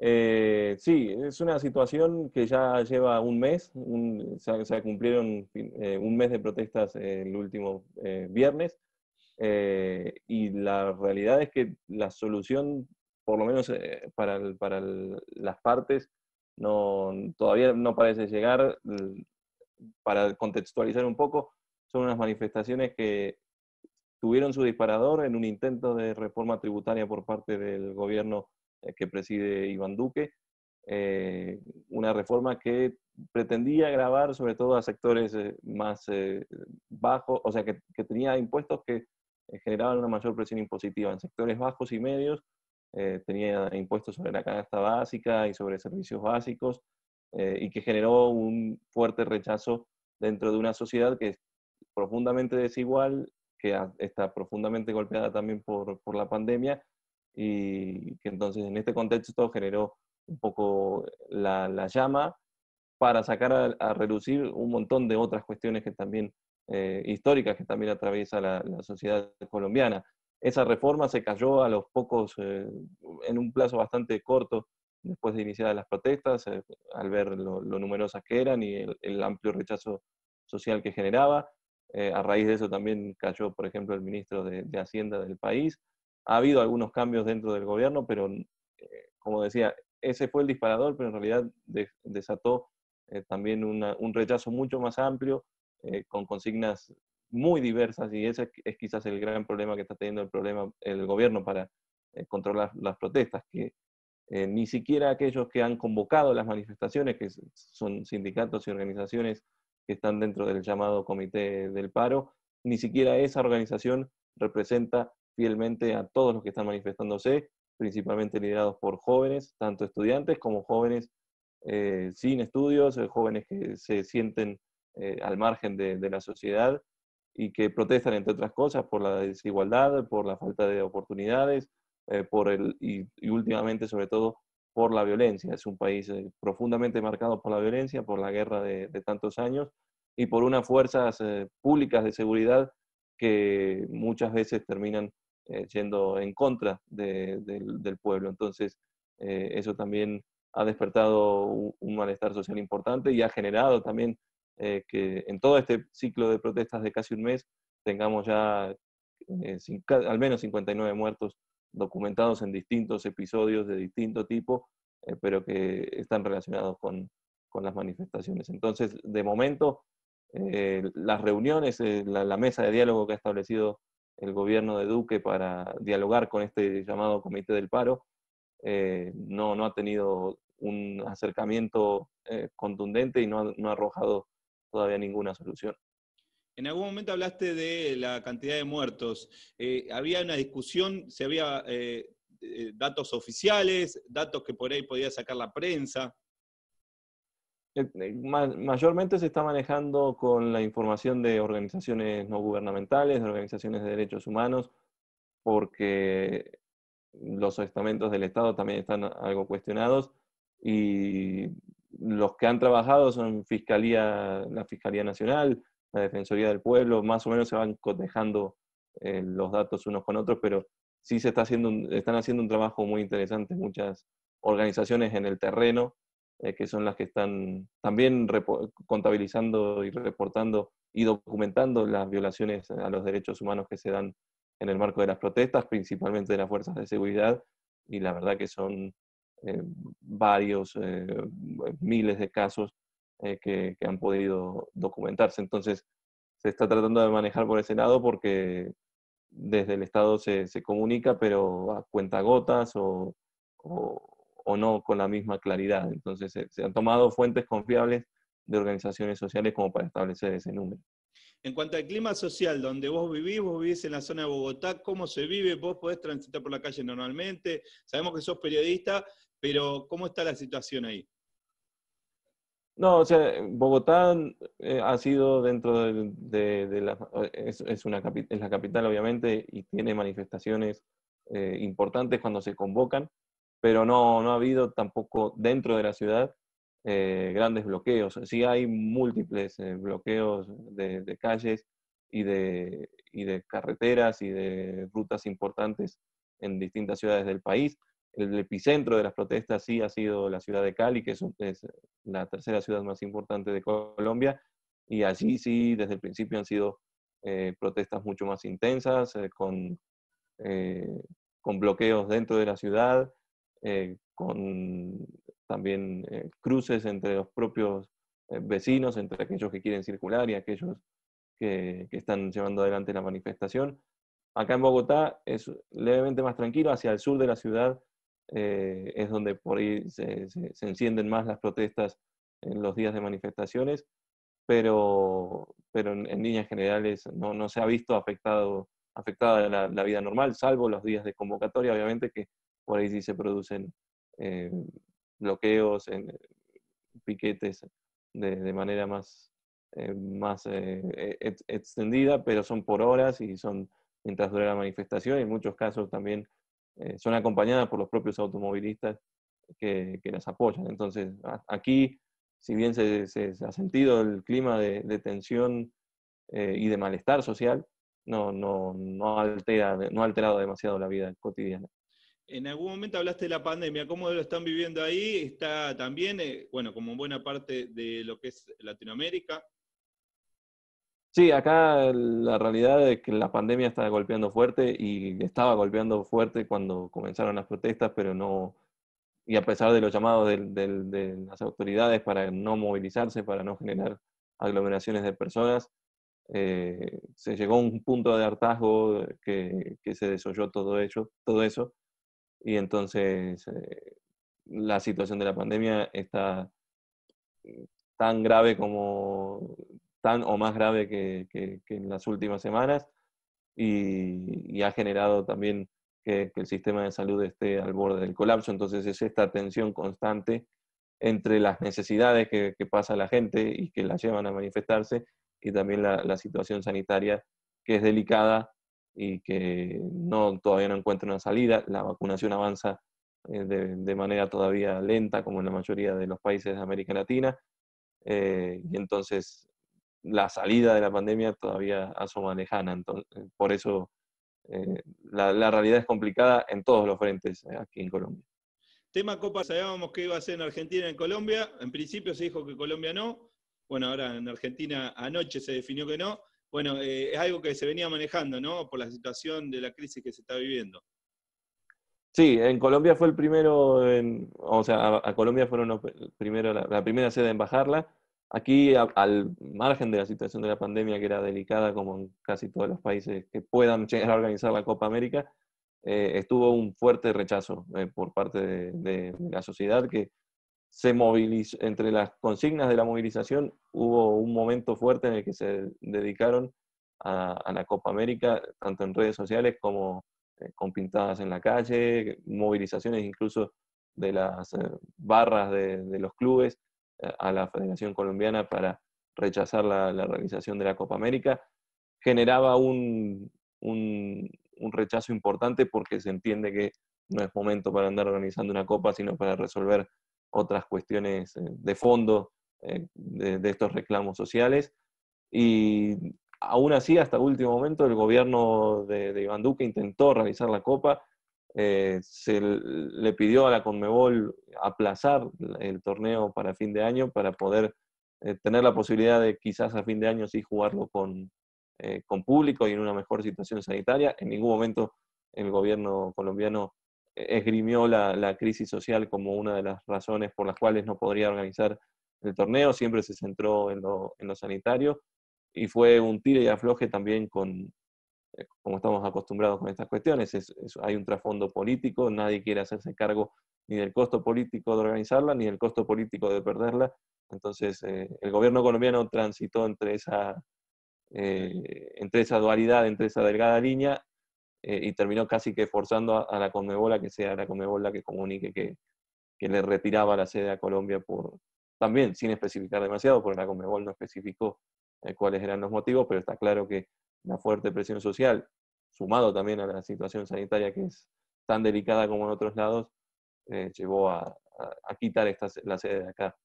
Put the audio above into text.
Eh, sí, es una situación que ya lleva un mes, se, cumplieron eh, un mes de protestas el último eh, viernes y la realidad es que la solución, por lo menos para, las partes, no, todavía no parece llegar. Para contextualizar un poco, son unas manifestaciones que tuvieron su disparador en un intento de reforma tributaria por parte del gobierno eh, que preside Iván Duque, eh, una reforma que pretendía grabar sobre todo a sectores eh, más bajos, o sea, que, tenía impuestos que generaban una mayor presión impositiva en sectores bajos y medios, tenía impuestos sobre la canasta básica y sobre servicios básicos, y que generó un fuerte rechazo dentro de una sociedad que es profundamente desigual, que está profundamente golpeada también por, por la pandemia y que entonces en este contexto generó un poco la, llama para sacar a, reducir relucir un montón de otras cuestiones que también, eh, históricas que también atraviesa la, sociedad colombiana. Esa reforma se cayó a los pocos, eh, en un plazo bastante corto, después de iniciar las protestas, eh, al ver lo, numerosas que eran y el, amplio rechazo social que generaba. a raíz de eso también cayó, por ejemplo, el ministro de Hacienda del país. Ha habido algunos cambios dentro del gobierno, pero eh, como decía, ese fue el disparador, pero en realidad desató eh, también un rechazo mucho más amplio, eh, con consignas muy diversas, y ese es quizás el gran problema que está teniendo el, problema, el gobierno para controlar las protestas, que ni siquiera aquellos que han convocado las manifestaciones, que son sindicatos y organizaciones que están dentro del llamado comité del paro, ni siquiera esa organización representa fielmente a todos los que están manifestándose, principalmente liderados por jóvenes, tanto estudiantes como jóvenes eh, sin estudios, eh, jóvenes que se sienten eh, al margen de, la sociedad y que protestan, entre otras cosas, por la desigualdad, por la falta de oportunidades por el, y, últimamente, sobre todo, por la violencia. Es un país profundamente marcado por la violencia, por la guerra de, de tantos años y por unas fuerzas públicas de seguridad que muchas veces terminan yendo eh, en contra del pueblo. Entonces, eh, eso también ha despertado un, malestar social importante y ha generado también eh, que en todo este ciclo de protestas de casi un mes tengamos ya al menos 59 muertos documentados en distintos episodios de distinto tipo, pero que están relacionados con, con las manifestaciones. Entonces, de momento, las reuniones, la, mesa de diálogo que ha establecido el gobierno de Duque para dialogar con este llamado comité del paro, eh, no, no ha tenido un acercamiento eh, contundente y no ha, arrojado todavía ninguna solución. En algún momento hablaste de la cantidad de muertos. Eh, había una discusión, si había datos oficiales, datos que por ahí podía sacar la prensa. Eh, mayormente se está manejando con la información de organizaciones no gubernamentales, de organizaciones de derechos humanos, porque los estamentos del Estado también están algo cuestionados y los que han trabajado son Fiscalía, la Fiscalía Nacional, la Defensoría del Pueblo, más o menos se van cotejando eh, los datos unos con otros, pero sí se está haciendo están haciendo un trabajo muy interesante muchas organizaciones en el terreno eh, que son las que están también contabilizando y reportando y documentando las violaciones a los derechos humanos que se dan en el marco de las protestas, principalmente de las fuerzas de seguridad, y la verdad que son eh, varios, eh, miles de casos que, han podido documentarse. Entonces, se está tratando de manejar por ese lado porque desde el Estado se, se comunica, pero a cuentagotas o, o, o no con la misma claridad. Entonces, se, han tomado fuentes confiables de organizaciones sociales como para establecer ese número. En cuanto al clima social donde vos vivís, vos vivís en la zona de Bogotá, ¿cómo se vive? ¿Vos podés transitar por la calle normalmente? Sabemos que sos periodista, pero ¿cómo está la situación ahí? No, o sea, Bogotá eh, ha sido dentro de, la... Eh, es, una, la capital, obviamente, y tiene manifestaciones eh, importantes cuando se convocan pero no, no ha habido tampoco dentro de la ciudad eh, grandes bloqueos. Sí hay múltiples eh, bloqueos de, calles y de, y de, carreteras y de rutas importantes en distintas ciudades del país. El epicentro de las protestas sí ha sido la ciudad de Cali, que es, es la tercera ciudad más importante de Colombia, y allí sí desde el principio han sido eh, protestas mucho más intensas, con, con bloqueos dentro de la ciudad, eh, con también eh, cruces entre los propios eh, vecinos, entre aquellos que quieren circular y aquellos que, están llevando adelante la manifestación. Acá en Bogotá es levemente más tranquilo, hacia el sur de la ciudad es donde por ahí se, encienden más las protestas en los días de manifestaciones, pero, pero en, líneas generales no, se ha visto afectado, afectada la, la, vida normal, salvo los días de convocatoria, obviamente que por ahí sí se producen eh, bloqueos, piquetes de, manera más, eh, más eh, e, e, extendida, pero son por horas y son mientras dura la manifestación. En muchos casos también son acompañadas por los propios automovilistas que, las apoyan. Entonces, aquí, si bien se, ha sentido el clima de, de tensión y de malestar social, no, no, altera, no ha alterado demasiado la vida cotidiana. En algún momento hablaste de la pandemia, cómo lo están viviendo ahí. Está también, eh, bueno, como buena parte de lo que es Latinoamérica. Sí, acá la realidad es que la pandemia está golpeando fuerte y estaba golpeando fuerte cuando comenzaron las protestas, pero no, y a pesar de los llamados de, las autoridades para no movilizarse, para no generar aglomeraciones de personas, eh, se llegó a un punto de hartazgo eh, que, se desoyó todo, ello, todo eso y entonces eh, la situación de la pandemia está mm, tan grave como, tan o más grave que, en las últimas semanas y, ha generado también que, el sistema de salud esté al borde del colapso. Entonces es esta tensión constante entre las necesidades que, pasa la gente y que la llevan a manifestarse y también la situación sanitaria que es delicada y que no, todavía no encuentra una salida. La vacunación avanza eh, de, manera todavía lenta, como en la mayoría de los países de América Latina. Eh, y entonces la salida de la pandemia todavía asoma lejana. Entonces, eh, por eso la, realidad es complicada en todos los frentes aquí en Colombia. Tema Copa, sabíamos que iba a ser en Argentina y en Colombia. En principio se dijo que Colombia no. Bueno, ahora en Argentina anoche se definió que no. Bueno, eh, es algo que se venía manejando, ¿no? Por la situación de la crisis que se está viviendo. Sí, en Colombia fue el primero, o sea, a, Colombia fueron los primero, la, primera sede en bajarla. Aquí, al margen de la situación de la pandemia, que era delicada, como en casi todos los países que puedan llegar a organizar la Copa América, eh, estuvo un fuerte rechazo eh, por parte de, la sociedad que se entre las consignas de la movilización hubo un momento fuerte en el que se dedicaron a, la Copa América, tanto en redes sociales como eh, con pintadas en la calle, movilizaciones incluso de las eh, barras de, los clubes eh, a la Federación Colombiana para rechazar la, realización de la Copa América. Generaba un, un rechazo importante porque se entiende que no es momento para andar organizando una copa, sino para resolver otras cuestiones eh, de fondo eh, de, estos reclamos sociales. Y aún así, hasta último momento, el gobierno de, Iván Duque intentó realizar la Copa, eh, se le pidió a la Conmebol aplazar el torneo para fin de año para poder tener la posibilidad de quizás a fin de año sí jugarlo con, con público y en una mejor situación sanitaria. En ningún momento el gobierno colombiano esgrimió la, crisis social como una de las razones por las cuales no podría organizar el torneo, siempre se centró en lo, sanitario y fue un tire y afloje también con, eh, como estamos acostumbrados con estas cuestiones, hay un trasfondo político, nadie quiere hacerse cargo ni del costo político de organizarla, ni del costo político de perderla. Entonces, eh, el gobierno colombiano transitó entre esa, eh, entre esa dualidad, entre esa delgada línea eh, y terminó casi que forzando a, la Conmebol a que sea la Conmebol que comunique que, le retiraba la sede a Colombia por también sin especificar demasiado, porque la Conmebol no especificó eh, cuáles eran los motivos, pero está claro que la fuerte presión social, sumado también a la situación sanitaria que es tan delicada como en otros lados, eh, llevó a, quitar esta, la sede de acá.